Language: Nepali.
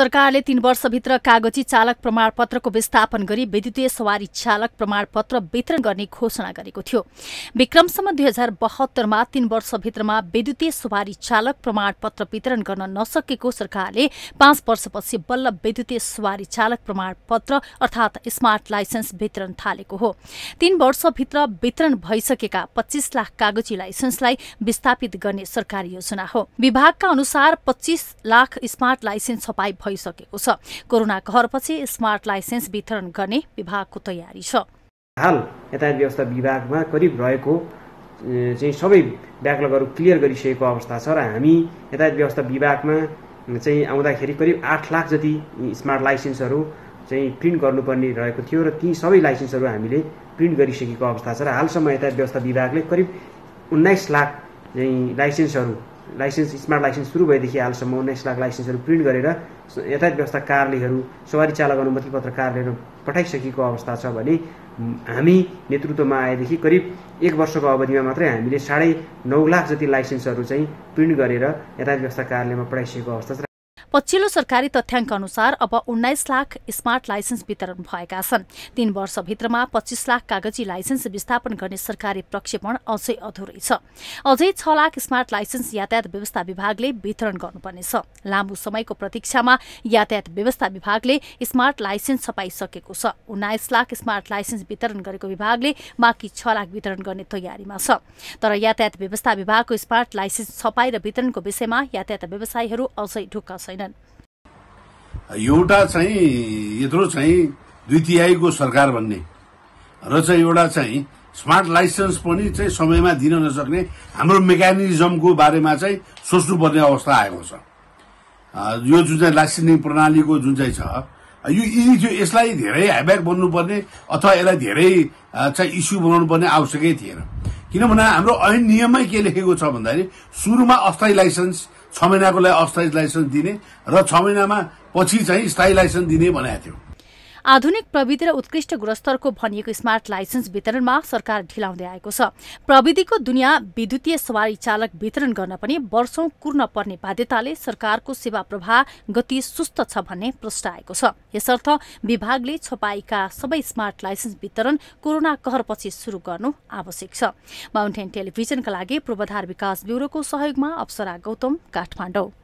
सरकारले तीन वर्षभित्र कागजी चालक प्रमाणपत्रको विस्थापन गरी विद्युतीय सवारी चालक प्रमाणपत्र वितरण गर्ने घोषणा गरेको थियो विक्रमसम्म दुई हजार बहत्तरमा तीन वर्षभित्रमा विद्युतीय सवारी चालक प्रमाणपत्र वितरण गर्न नसकेको सरकारले पाँच वर्षपछि बल्ल विद्युतीय सवारी चालक प्रमाणपत्र अर्थात स्मार्ट लाइसेन्स वितरण थालेको हो तीन वर्षभित्र वितरण भइसकेका पच्चिस लाख कागजी लाइसेन्सलाई विस्थापित गर्ने सरकारी योजना हो विभागका अनुसार पच्चिस लाख स्मार्ट लाइसेन्स छपाई भइसकेको छ कोरोना कहरपछि स्मार्ट लाइसेन्स वितरण गर्ने विभागको तयारी छ हाल यातायात व्यवस्था विभागमा करिब रहेको चाहिँ सबै ब्याकलगहरू क्लियर गरिसकेको अवस्था छ र हामी यातायात व्यवस्था विभागमा चाहिँ आउँदाखेरि करिब आठ लाख जति स्मार्ट लाइसेन्सहरू चाहिँ प्रिन्ट गर्नुपर्ने रहेको थियो र ती सबै लाइसेन्सहरू हामीले प्रिन्ट गरिसकेको अवस्था छ र हालसम्म यातायात व्यवस्था विभागले करिब उन्नाइस लाख चाहिँ लाइसेन्सहरू लाइसेन्स स्मार्ट लाइसेन्स सुरु भएदेखि हालसम्म उन्नाइस लाख लाइसेन्सहरू प्रिन्ट गरेर यातायात व्यवस्था कार्यालयहरू सवारी चालक अनुमति पत्र कार्यालयहरू पठाइसकेको अवस्था छ भने हामी नेतृत्वमा आएदेखि करिब एक वर्षको अवधिमा मात्रै हामीले साढे नौ लाख जति लाइसेन्सहरू चाहिँ प्रिन्ट गरेर यातायात व्यवस्था कार्यालयमा पठाइसकेको अवस्था छ पछिल्लो सरकारी तथ्याङ्क अनुसार अब उन्नाइस लाख स्मार्ट लाइसेन्स वितरण भएका छन् तीन वर्षभित्रमा पच्चिस लाख कागजी लाइसेन्स विस्थापन गर्ने सरकारी प्रक्षेपण अझै अधुरै छ अझै छ लाख स्मार्ट लाइसेन्स यातायात व्यवस्था विभागले वितरण गर्नुपर्नेछ लामो समयको प्रतीक्षामा यातायात व्यवस्था विभागले स्मार्ट लाइसेन्स छपाइसकेको छ उन्नाइस लाख स्मार्ट लाइसेन्स वितरण गरेको विभागले बाँकी छ लाख वितरण गर्ने तयारीमा छ तर यातायात व्यवस्था विभागको स्मार्ट लाइसेन्स छपाई र वितरणको विषयमा यातायात व्यवसायीहरू अझै ढुक्क छैन गरेनन् एउटा चाहिँ यत्रो चाहिँ द्वितीयको सरकार भन्ने र चाहिँ एउटा चाहिँ स्मार्ट लाइसेन्स पनि चाहिँ समयमा दिन नसक्ने हाम्रो मेकानिजमको बारेमा चाहिँ सोच्नुपर्ने अवस्था आएको छ यो जुन चाहिँ लाइसेन्सिङ प्रणालीको जुन चाहिँ छ यो यदि थियो यसलाई धेरै हाइब्याक बन्नुपर्ने अथवा यसलाई धेरै चाहिँ इस्यु बनाउनु पर्ने आवश्यकै थिएन किनभने हाम्रो ऐन नियममै के लेखेको छ भन्दाखेरि सुरुमा अस्थायी लाइसेन्स छ महिनाको लागि अस्थायी लाइसेन्स दिने र छ महिनामा पछि चाहिँ स्थायी लाइसेन्स दिने भनेको थियो आधुनिक प्रविधि र उत्कृष्ट गुणस्तरको भनिएको स्मार्ट लाइसेन्स वितरणमा सरकार ढिलाउँदै आएको छ प्रविधिको दुनियाँ विद्युतीय सवारी चालक वितरण गर्न पनि वर्षौं कुर्न पर्ने बाध्यताले सरकारको सेवा प्रवाह गति सुस्त छ भन्ने प्रश्न आएको छ यसर्थ विभागले छपाईका सबै स्मार्ट लाइसेन्स वितरण कोरोना कहरपछि सुरु गर्नु आवश्यक छ माउन्टेन टेलिभिजनका लागि पूर्वाधार विकास ब्युरोको सहयोगमा अप्सरा गौतम काठमाडौँ